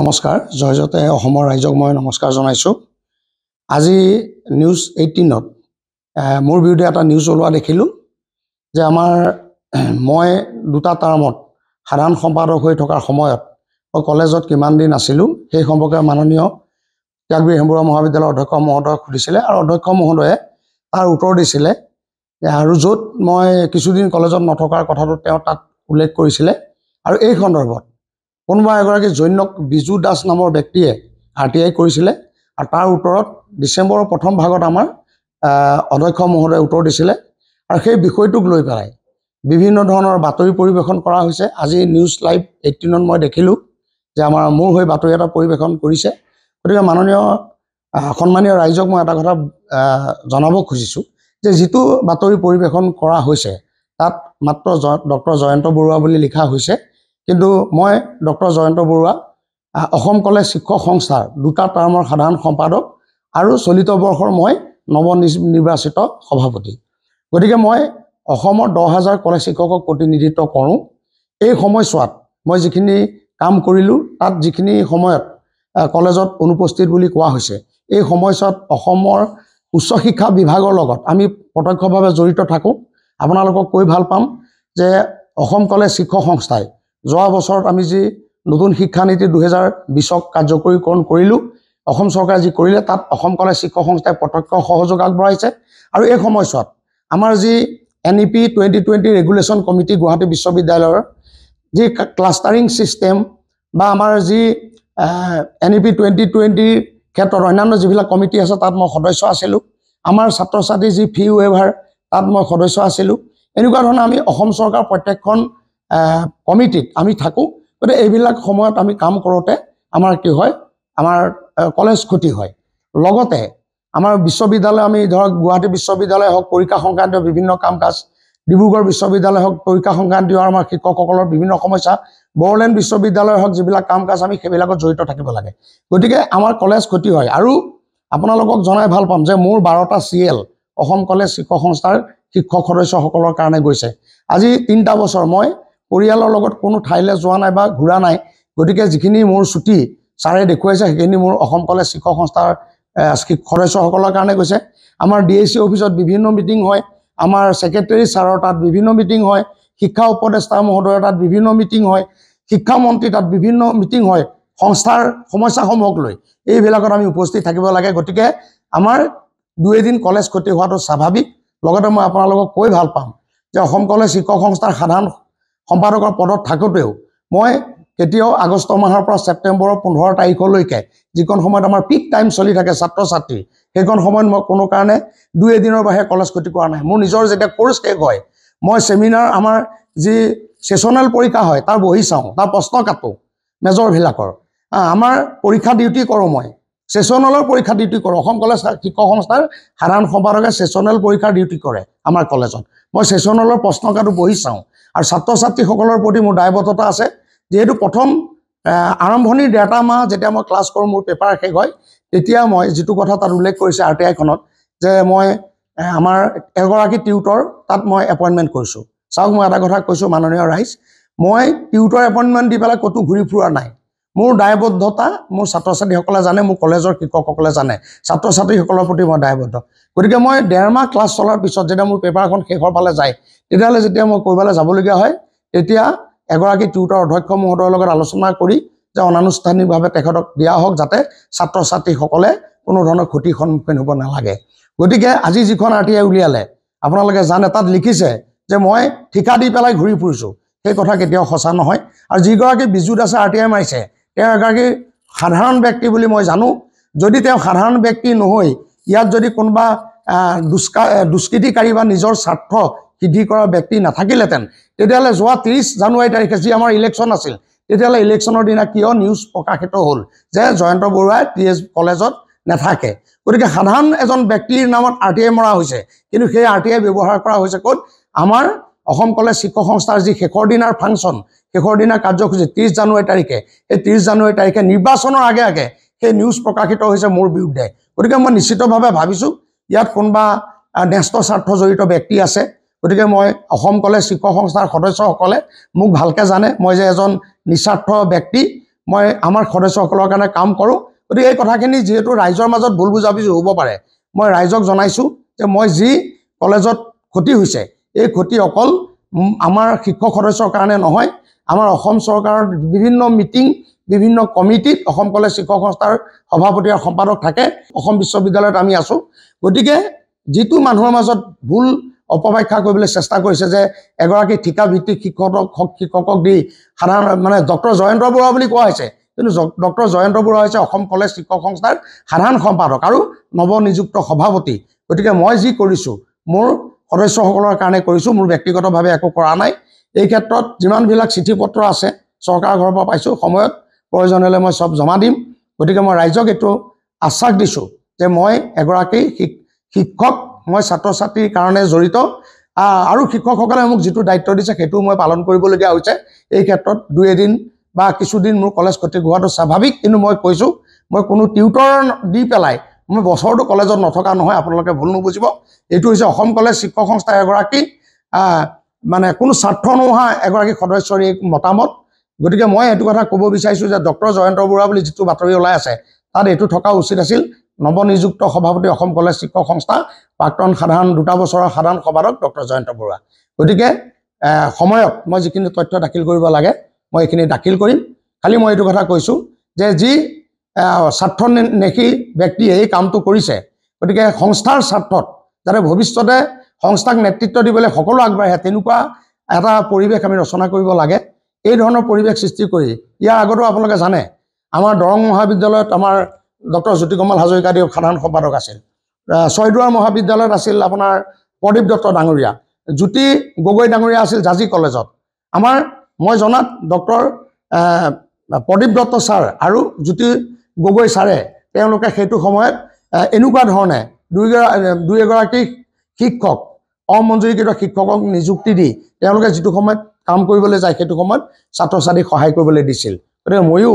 নমস্কাৰ জয় জয়জতে অসমৰ ৰাইজক মই নমস্কাৰ জনাইছোঁ আজি নিউজ এইটিনত মোৰ বিৰুদ্ধে এটা নিউজ ওলোৱা দেখিলোঁ যে আমাৰ মই দুটা টাৰ্মত সাধাৰণ সম্পাদক হৈ থকাৰ সময়ত মই কলেজত কিমান দিন আছিলোঁ সেই সম্পৰ্কে মাননীয় ত্যাগবীৰ হেমবৰুৱা মহাবিদ্যালয়ৰ অধ্যক্ষ মহোদয়ক সুধিছিলে আৰু অধ্যক্ষ মহোদয়ে তাৰ উত্তৰ দিছিলে আৰু য'ত মই কিছুদিন কলেজত নথকাৰ কথাটো তেওঁ তাত উল্লেখ কৰিছিলে আৰু এই সন্দৰ্ভত কোনোবা এগৰাকী জৈনক বিজু দাস নামৰ ব্যক্তিয়ে আৰ টি আই কৰিছিলে আৰু তাৰ উত্তৰত ডিচেম্বৰৰ প্ৰথম ভাগত আমাৰ অধ্যক্ষ মহোদয়ে উত্তৰ দিছিলে আৰু সেই বিষয়টোক লৈ পেলাই বিভিন্ন ধৰণৰ বাতৰি পৰিৱেশন কৰা হৈছে আজি নিউজ লাইভ এইটিনত মই দেখিলোঁ যে আমাৰ মোৰ হৈ বাতৰি এটা পৰিৱেশন কৰিছে গতিকে মাননীয় সন্মানীয় ৰাইজক মই এটা কথা জনাব খুজিছোঁ যে যিটো বাতৰি পৰিৱেশন কৰা হৈছে তাত মাত্ৰ জ ডক্টৰ জয়ন্ত বৰুৱা বুলি লিখা হৈছে কিন্তু মই ডক্টৰ জয়ন্ত বৰুৱা অসম কলেজ শিক্ষক সংস্থাৰ দুটা টাৰ্মৰ সাধাৰণ সম্পাদক আৰু চলিত বৰ্ষৰ মই নৱ নিৰ্বাচিত সভাপতি গতিকে মই অসমৰ দহ হাজাৰ কলেজ শিক্ষকক প্ৰতিনিধিত্ব কৰোঁ এই সময়ছোৱাত মই যিখিনি কাম কৰিলোঁ তাত যিখিনি সময়ত কলেজত অনুপস্থিত বুলি কোৱা হৈছে এই সময়ছোৱাত অসমৰ উচ্চ শিক্ষা বিভাগৰ লগত আমি প্ৰত্যক্ষভাৱে জড়িত থাকোঁ আপোনালোকক কৈ ভাল পাম যে অসম কলেজ শিক্ষক সংস্থাই যোৱা বছৰত আমি যি নতুন শিক্ষানীতি দুহেজাৰ বিছক কাৰ্যকৰীকৰণ কৰিলোঁ অসম চৰকাৰে যি কৰিলে তাত অসম কলেজ শিক্ষক সংস্থাই প্ৰত্যক্ষ সহযোগ আগবঢ়াইছে আৰু এই সময়ছোৱাত আমাৰ যি N E P twenty twenty regulation committee Guwahati বিশ্ববিদ্যালয়ৰ যি ক্লাষ্টাৰিং ছিষ্টেম বা আমাৰ যি এন ই পি টুৱেণ্টি টুৱেণ্টিৰ ক্ষেত্ৰত অন্যান্য যিবিলাক কমিটি আছে তাত মই সদস্য আছিলোঁ আমাৰ ছাত্ৰ ছাত্ৰীৰ যি ফি ৱেভাৰ তাত মই সদস্য আছিলোঁ এনেকুৱা ধৰণৰ আমি অসম চৰকাৰৰ প্ৰত্যেকখন কমিটিত আমি থাকোঁ গতিকে এইবিলাক সময়ত আমি কাম কৰোঁতে আমাৰ কি হয় আমাৰ কলেজ ক্ষতি হয় লগতে আমাৰ বিশ্ববিদ্যালয় আমি ধৰক গুৱাহাটী বিশ্ববিদ্যালয় হওক পৰীক্ষা সংক্ৰান্তীয় বিভিন্ন কাম কাজ ডিব্ৰুগড় বিশ্ববিদ্যালয় হওক পৰীক্ষা সংক্ৰান্তীয় আমাৰ শিক্ষকসকলৰ বিভিন্ন সমস্যা বড়োলেণ্ড বিশ্ববিদ্যালয় হওক যিবিলাক কাম কাজ আমি সেইবিলাকত জড়িত থাকিব লাগে গতিকে আমাৰ কলেজ ক্ষতি হয় আৰু আপোনালোকক জনাই ভাল পাম যে মোৰ বাৰটা চি এল অসম কলেজ শিক্ষক সংস্থাৰ শিক্ষক সদস্যসকলৰ কাৰণে গৈছে আজি তিনিটা বছৰ মই পৰিয়ালৰ লগত কোনো ঠাইলৈ যোৱা নাই বা ঘূৰা নাই গতিকে যিখিনি মোৰ ছুটি ছাৰে দেখুৱাইছে সেইখিনি মোৰ অসম কলেজ শিক্ষক সংস্থাৰ সদস্যসকলৰ কাৰণে গৈছে আমাৰ ডি এ চি অফিচত বিভিন্ন মিটিং হয় আমাৰ ছেক্ৰেটেৰী ছাৰৰ তাত বিভিন্ন মিটিং হয় শিক্ষা উপদেষ্টা মহোদয়ৰ তাত বিভিন্ন মিটিং হয় শিক্ষামন্ত্ৰী তাত বিভিন্ন মিটিং হয় সংস্থাৰ সমস্যাসমূহক লৈ এইবিলাকত আমি উপস্থিত থাকিব লাগে গতিকে আমাৰ দুই এদিন কলেজ ক্ষতি হোৱাটো স্বাভাৱিক লগতে মই আপোনালোকক কৈ ভাল পাম যে অসম কলেজ শিক্ষক সংস্থাৰ সাধাৰণ সম্পাদকৰ পদত থাকোঁতেও মই কেতিয়াও আগষ্ট মাহৰ পৰা ছেপ্টেম্বৰৰ পোন্ধৰ তাৰিখলৈকে যিকণ সময়ত আমাৰ পিক টাইম চলি থাকে ছাত্ৰ ছাত্ৰী সেইকণ সময়ত মই কোনো কাৰণে দুই এদিনৰ বাহিৰে কলেজ ক্ষতি কৰা নাই মোৰ নিজৰ যেতিয়া কোৰ্চ শেষ হয় মই ছেমিনাৰ আমাৰ যি ছেচনেল পৰীক্ষা হয় তাৰ বহি চাওঁ তাৰ প্ৰশ্ন কাটো মেজৰবিলাকৰ আমাৰ পৰীক্ষা ডিউটি কৰোঁ মই ছেচনেলৰ পৰীক্ষা ডিউটি কৰোঁ অসম কলেজ শিক্ষক সংস্থাৰ সাধাৰণ সম্পাদকে ছেচনেল পৰীক্ষাৰ ডিউটি কৰে আমাৰ কলেজত মই ছেচনেলৰ প্ৰশ্ন কাটো বহি চাওঁ আৰু ছাত্ৰ ছাত্ৰীসকলৰ প্ৰতি মোৰ দায়বদ্ধতা আছে যিহেতু প্ৰথম আৰম্ভণিৰ ডেৰটা মাহ যেতিয়া মই ক্লাছ কৰোঁ মোৰ পেপাৰ শেষ হয় তেতিয়া মই যিটো কথা তাত উল্লেখ কৰিছে আৰ টি আইখনত যে মই আমাৰ এগৰাকী টিউটৰ তাত মই এপইণ্টমেণ্ট কৰিছোঁ চাওক মই এটা কথা কৈছোঁ মাননীয় ৰাইজ মই টিউটৰ এপইণ্টমেণ্ট দি পেলাই ক'তো ঘূৰি ফুৰা নাই মোৰ দায়বদ্ধতা মোৰ ছাত্ৰ ছাত্ৰীসকলে জানে মোৰ কলেজৰ শিক্ষকসকলে জানে ছাত্ৰ ছাত্ৰীসকলৰ প্ৰতি মই দায়বদ্ধ গতিকে মই ডেৰমাহ ক্লাছ চলাৰ পিছত যেতিয়া মোৰ পেপাৰখন শেষৰ ফালে যায় তেতিয়াহ'লে যেতিয়া মই ক'ৰবালৈ যাবলগীয়া হয় তেতিয়া এগৰাকী টিউটৰ অধ্যক্ষ মহোদয়ৰ লগত আলোচনা কৰি যে অনানুষ্ঠানিকভাৱে তেখেতক দিয়া হওক যাতে ছাত্ৰ ছাত্ৰীসকলে কোনো ধৰণৰ ক্ষতিৰ সন্মুখীন হ'ব নালাগে গতিকে আজি যিখন আৰ টি আই উলিয়ালে আপোনালোকে জানে তাত লিখিছে যে মই ঠিকা দি পেলাই ঘূৰি ফুৰিছোঁ সেই কথা কেতিয়াও সঁচা নহয় আৰু যিগৰাকী বিজুত আছে আৰ টি আই মাৰিছে তেওঁ এগৰাকী সাধাৰণ ব্যক্তি বুলি মই জানো যদি তেওঁ সাধাৰণ ব্যক্তি নহৈ ইয়াত যদি কোনোবা দুষ্কা দুষ্কৃতিকাৰী বা নিজৰ স্বাৰ্থ সিদ্ধি কৰা ব্যক্তি নাথাকিলেহেঁতেন তেতিয়াহ'লে যোৱা ত্ৰিছ জানুৱাৰী তাৰিখে যি আমাৰ ইলেকশ্যন আছিল তেতিয়াহ'লে ইলেকশ্যনৰ দিনা কিয় নিউজ প্ৰকাশিত হ'ল যে জয়ন্ত বৰুৱাই টি এছ কলেজত নাথাকে গতিকে সাধাৰণ এজন ব্যক্তিৰ নামত আৰ টি আই মৰা হৈছে কিন্তু সেই আৰ টি আই ব্যৱহাৰ কৰা হৈছে ক'ত আমাৰ অসম কলেজ শিক্ষক সংস্থাৰ যি শেষৰ দিনাৰ ফাংচন শেষৰ দিনাৰ কাৰ্যসূচী ত্ৰিছ জানুৱাৰী তাৰিখে সেই ত্ৰিছ জানুৱাৰী তাৰিখে নিৰ্বাচনৰ আগে আগে সেই নিউজ প্ৰকাশিত হৈছে মোৰ বিৰুদ্ধে গতিকে মই নিশ্চিতভাৱে ভাবিছোঁ ইয়াত কোনোবা ন্যস্ত স্বাৰ্থ জড়িত ব্যক্তি আছে গতিকে মই অসম কলেজ শিক্ষক সংস্থাৰ সদস্যসকলে মোক ভালকৈ জানে মই যে এজন নিস্বাৰ্থ ব্যক্তি মই আমাৰ সদস্যসকলৰ কাৰণে কাম কৰোঁ গতিকে এই কথাখিনি যিহেতু ৰাইজৰ মাজত ভুল বুজাবুজি হ'ব পাৰে মই ৰাইজক জনাইছোঁ যে মই যি কলেজত ক্ষতি হৈছে এই ক্ষতি অকল আমাৰ শিক্ষক সদস্যৰ কাৰণে নহয় আমাৰ অসম চৰকাৰৰ বিভিন্ন মিটিং বিভিন্ন কমিটিত অসম কলেজ শিক্ষক সংস্থাৰ সভাপতি আৰু সম্পাদক থাকে অসম বিশ্ববিদ্যালয়ত আমি আছোঁ গতিকে যিটো মানুহৰ মাজত ভুল অপব্যাখ্যা কৰিবলৈ চেষ্টা কৰিছে যে এগৰাকী ঠিকাভিত্তিক শিক্ষক শিক্ষকক দি সাধাৰণ মানে ডক্টৰ জয়ন্ত বৰুৱা বুলি কোৱা হৈছে কিন্তু ডক্টৰ জয়ন্ত বৰুৱা হৈছে অসম কলেজ শিক্ষক সংস্থাৰ সাধাৰণ সম্পাদক আৰু নৱনিযুক্ত সভাপতি গতিকে মই যি কৰিছোঁ মোৰ সদস্যসকলৰ কাৰণে কৰিছোঁ মোৰ ব্যক্তিগতভাৱে একো কৰা নাই এই ক্ষেত্ৰত যিমানবিলাক চিঠি পত্ৰ আছে চৰকাৰৰ ঘৰৰ পৰা পাইছোঁ সময়ত প্ৰয়োজন হ'লে মই চব জমা দিম গতিকে মই ৰাইজক এইটো আশ্বাস দিছোঁ যে মই এগৰাকী শিক্ষক মই ছাত্ৰ ছাত্ৰীৰ কাৰণে জড়িত আৰু শিক্ষকসকলে মোক যিটো দায়িত্ব দিছে সেইটোও মই পালন কৰিবলগীয়া হৈছে এই ক্ষেত্ৰত দুই এদিন বা কিছুদিন মোৰ কলেজ ক্ষতি হোৱাটো স্বাভাৱিক কিন্তু মই কৈছোঁ মই কোনো টিউটৰ দি পেলাই মই বছৰটো কলেজত নথকা নহয় আপোনালোকে ভুল নুবুজিব এইটো হৈছে অসম কলেজ শিক্ষক সংস্থাৰ এগৰাকী মানে কোনো স্বাৰ্থ নোহোৱা এগৰাকী সদস্যৰ এই মতামত গতিকে মই এইটো কথা ক'ব বিচাৰিছোঁ যে ডক্টৰ জয়ন্ত বৰুৱা বুলি যিটো বাতৰি ওলাই আছে তাত এইটো থকা উচিত আছিল নৱনিযুক্ত সভাপতি অসম কলেজ শিক্ষক সংস্থা প্ৰাক্তন সাধাৰণ দুটা বছৰৰ সাধাৰণ সম্পাদক ডক্টৰ জয়ন্ত বৰুৱা গতিকে সময়ত মই যিখিনি তথ্য দাখিল কৰিব লাগে মই এইখিনি দাখিল কৰিম খালি মই এইটো কথা কৈছোঁ যে যি স্বাৰ্থ নেখি ব্যক্তিয়ে এই কামটো কৰিছে গতিকে সংস্থাৰ স্বাৰ্থত যাতে ভৱিষ্যতে সংস্থাক নেতৃত্ব দিবলৈ সকলো আগবাঢ়ে তেনেকুৱা এটা পৰিৱেশ আমি ৰচনা কৰিব লাগে এই ধৰণৰ পৰিৱেশ সৃষ্টি কৰি ইয়াৰ আগতেও আপোনালোকে জানে আমাৰ দৰং মহাবিদ্যালয়ত আমাৰ ডক্টৰ জ্যোতি কমল হাজৰিকাদেৱ সাধাৰণ সম্পাদক আছিল ছয়দুৱাৰ মহাবিদ্যালয়ত আছিল আপোনাৰ প্ৰদীপ দত্ত ডাঙৰীয়া জ্যোতি গগৈ ডাঙৰীয়া আছিল জাজি কলেজত আমাৰ মই জনাত ডক্টৰ প্ৰদীপ দত্ত ছাৰ আৰু জ্যোতি গগৈ ছাৰে তেওঁলোকে সেইটো সময়ত এনেকুৱা ধৰণে দুইগৰাকী দুই এগৰাকী শিক্ষক অমঞ্জুৰীকৃত শিক্ষকক নিযুক্তি দি তেওঁলোকে যিটো সময়ত কাম কৰিবলৈ যায় সেইটো সময়ত ছাত্ৰ ছাত্ৰীক সহায় কৰিবলৈ দিছিল গতিকে ময়ো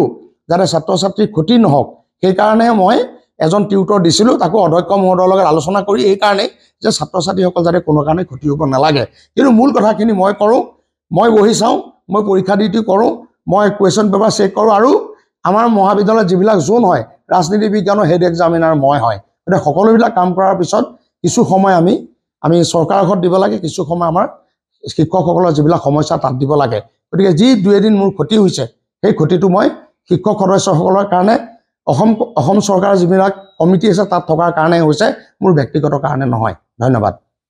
যাতে ছাত্ৰ ছাত্ৰীৰ ক্ষতি নহওক সেইকাৰণে মই এজন টিউটৰ দিছিলোঁ তাকো অধ্যক্ষ মহোদয়ৰ লগত আলোচনা কৰি এইকাৰণেই যে ছাত্ৰ ছাত্ৰীসকল যাতে কোনো কাৰণে ক্ষতি হ'ব নালাগে কিন্তু মূল কথাখিনি মই কৰোঁ মই বহি চাওঁ মই পৰীক্ষা দি কৰোঁ মই কুৱেশ্যন পেপাৰ চেক কৰোঁ আৰু আমাৰ মহাবিদ্যালয়ত যিবিলাক জোন হয় ৰাজনীতি বিজ্ঞানৰ হেড এক্সামিনাৰ মই হয় গতিকে সকলোবিলাক কাম কৰাৰ পিছত কিছু সময় আমি আমি চৰকাৰৰ ঘৰত দিব লাগে কিছু সময় আমাৰ শিক্ষকসকলৰ যিবিলাক সমস্যা তাত দিব লাগে গতিকে যি দুই এদিন মোৰ ক্ষতি হৈছে সেই ক্ষতিটো মই শিক্ষক সদস্যসকলৰ কাৰণে অসম অসম চৰকাৰৰ যিবিলাক কমিটি আছে তাত থকাৰ কাৰণে হৈছে মোৰ ব্যক্তিগত কাৰণে নহয় ধন্যবাদ